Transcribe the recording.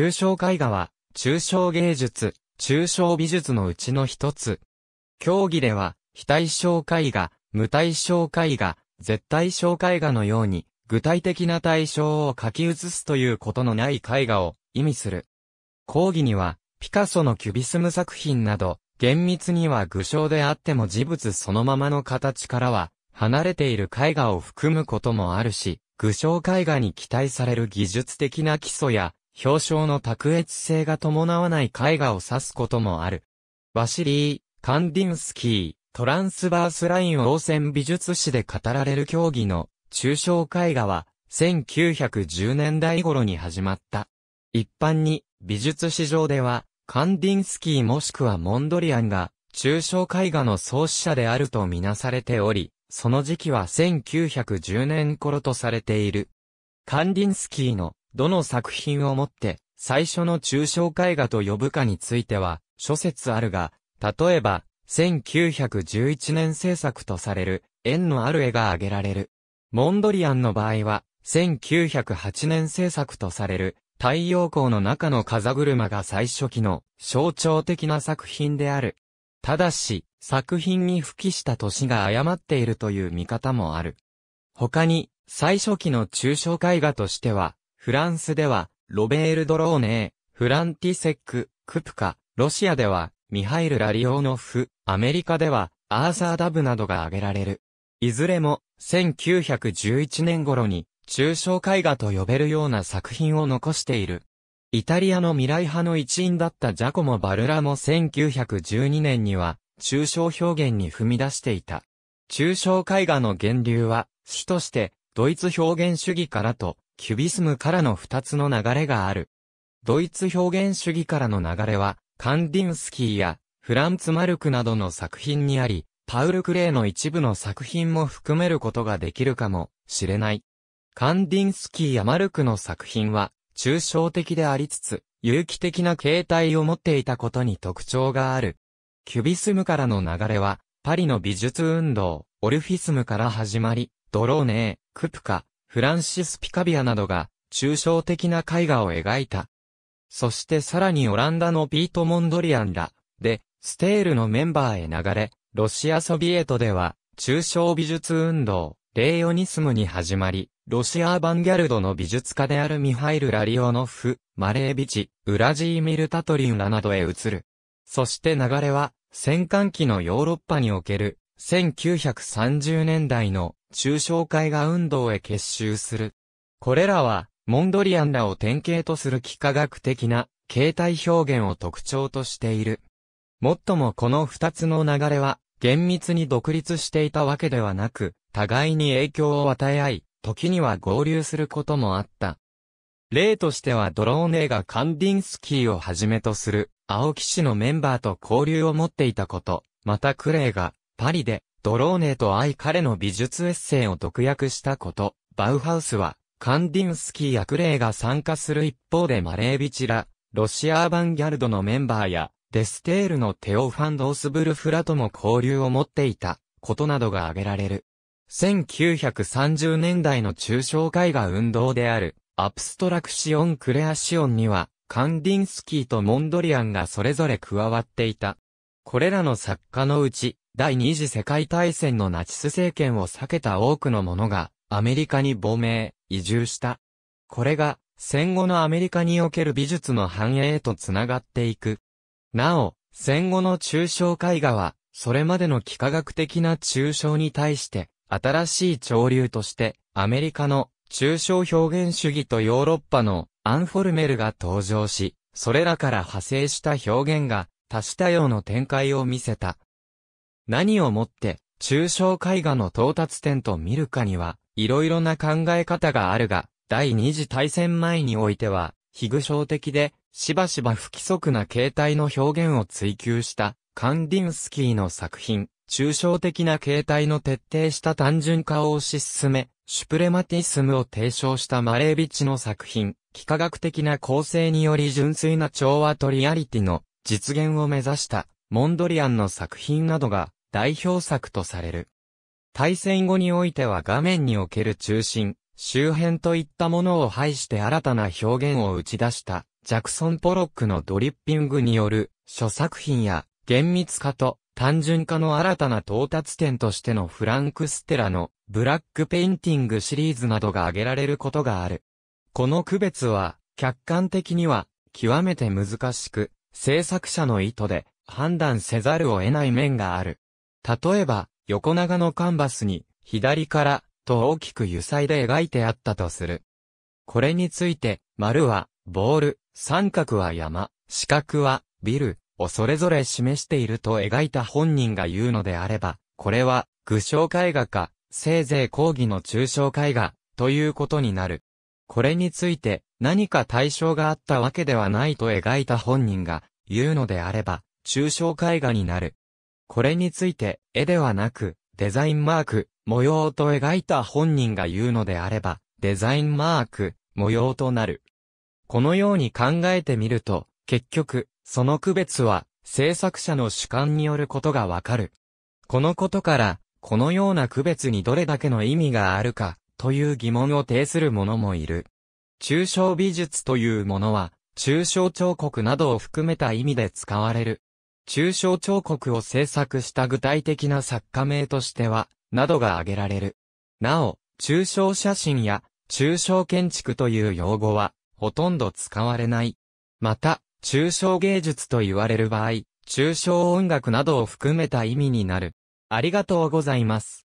抽象絵画は、抽象芸術、抽象美術のうちの一つ。競技では、非対称絵画、無対称絵画、絶対象絵画のように、具体的な対象を書き写すということのない絵画を意味する。講義には、ピカソのキュビスム作品など、厳密には具象であっても事物そのままの形からは、離れている絵画を含むこともあるし、具象絵画に期待される技術的な基礎や、表彰の卓越性が伴わない絵画を指すこともある。ワシリー、カンディンスキー、トランスバースライン応戦美術史で語られる競技の抽象絵画は1910年代頃に始まった。一般に美術史上ではカンディンスキーもしくはモンドリアンが抽象絵画の創始者であるとみなされており、その時期は1910年頃とされている。カンディンスキーのどの作品をもって最初の抽象絵画と呼ぶかについては諸説あるが、例えば1911年制作とされる縁のある絵が挙げられる。モンドリアンの場合は1908年制作とされる太陽光の中の風車が最初期の象徴的な作品である。ただし、作品に付帰した年が誤っているという見方もある。他に、最初期の抽象絵画としては、フランスでは、ロベール・ドローネー、フランティセック、クプカ、ロシアでは、ミハイル・ラリオーノフ、アメリカでは、アーサー・ダブなどが挙げられる。いずれも、1911年頃に、抽象絵画と呼べるような作品を残している。イタリアの未来派の一員だったジャコモ・バルラも1912年には、抽象表現に踏み出していた。抽象絵画の源流は、主として、ドイツ表現主義からとキュビスムからの二つの流れがある。ドイツ表現主義からの流れは、カンディンスキーやフランツ・マルクなどの作品にあり、パウル・クレイの一部の作品も含めることができるかもしれない。カンディンスキーやマルクの作品は、抽象的でありつつ、有機的な形態を持っていたことに特徴がある。キュビスムからの流れは、パリの美術運動、オルフィスムから始まり、ドローネー、クプカ、フランシス・ピカビアなどが、抽象的な絵画を描いた。そしてさらにオランダのピート・モンドリアンら、で、ステールのメンバーへ流れ、ロシア・ソビエトでは、抽象美術運動、レイオニスムに始まり、ロシア・バンギャルドの美術家であるミハイル・ラリオノフ、マレービチ、ウラジーミル・タトリンらなどへ移る。そして流れは、戦艦機のヨーロッパにおける1930年代の中小絵画運動へ結集する。これらは、モンドリアンらを典型とする幾何学的な形態表現を特徴としている。もっともこの二つの流れは、厳密に独立していたわけではなく、互いに影響を与え合い、時には合流することもあった。例としてはドローン映がカンディンスキーをはじめとする、青木氏のメンバーと交流を持っていたこと、またクレイが、パリで、ドローネと愛彼の美術エッセイを特約したこと、バウハウスは、カンディンスキーやクレイが参加する一方でマレービチラ、ロシアアバンギャルドのメンバーや、デステールのテオ・ファン・ドースブルフラとも交流を持っていた、ことなどが挙げられる。1930年代の抽象絵画運動である、アプストラクシオン・クレアシオンには、カンディンスキーとモンドリアンがそれぞれ加わっていた。これらの作家のうち、第二次世界大戦のナチス政権を避けた多くの者が、アメリカに亡命、移住した。これが、戦後のアメリカにおける美術の繁栄へとつながっていく。なお、戦後の抽象絵画は、それまでの幾何学的な抽象に対して、新しい潮流として、アメリカの抽象表現主義とヨーロッパのアンフォルメルが登場し、それらから派生した表現が多種多様の展開を見せた。何をもって、抽象絵画の到達点と見るかには、いろいろな考え方があるが、第二次大戦前においては、非具象的で、しばしば不規則な形態の表現を追求した、カンディンスキーの作品、抽象的な形態の徹底した単純化を推し進め、シュプレマティスムを提唱したマレービッチの作品、幾何学的な構成により純粋な調和とリアリティの実現を目指した、モンドリアンの作品などが、代表作とされる。対戦後においては画面における中心、周辺といったものを排して新たな表現を打ち出したジャクソン・ポロックのドリッピングによる諸作品や厳密化と単純化の新たな到達点としてのフランク・ステラのブラックペインティングシリーズなどが挙げられることがある。この区別は客観的には極めて難しく制作者の意図で判断せざるを得ない面がある。例えば、横長のカンバスに、左から、と大きく油彩で描いてあったとする。これについて、丸は、ボール、三角は山、四角は、ビル、をそれぞれ示していると描いた本人が言うのであれば、これは、具象絵画か、せいぜい講義の抽象絵画、ということになる。これについて、何か対象があったわけではないと描いた本人が、言うのであれば、抽象絵画になる。これについて、絵ではなく、デザインマーク、模様と描いた本人が言うのであれば、デザインマーク、模様となる。このように考えてみると、結局、その区別は、制作者の主観によることがわかる。このことから、このような区別にどれだけの意味があるか、という疑問を呈する者もいる。抽象美術というものは、抽象彫刻などを含めた意味で使われる抽象彫刻を制作した具体的な作家名としては、などが挙げられる。なお、抽象写真や、抽象建築という用語は、ほとんど使われない。また、抽象芸術と言われる場合、抽象音楽などを含めた意味になる。ありがとうございます。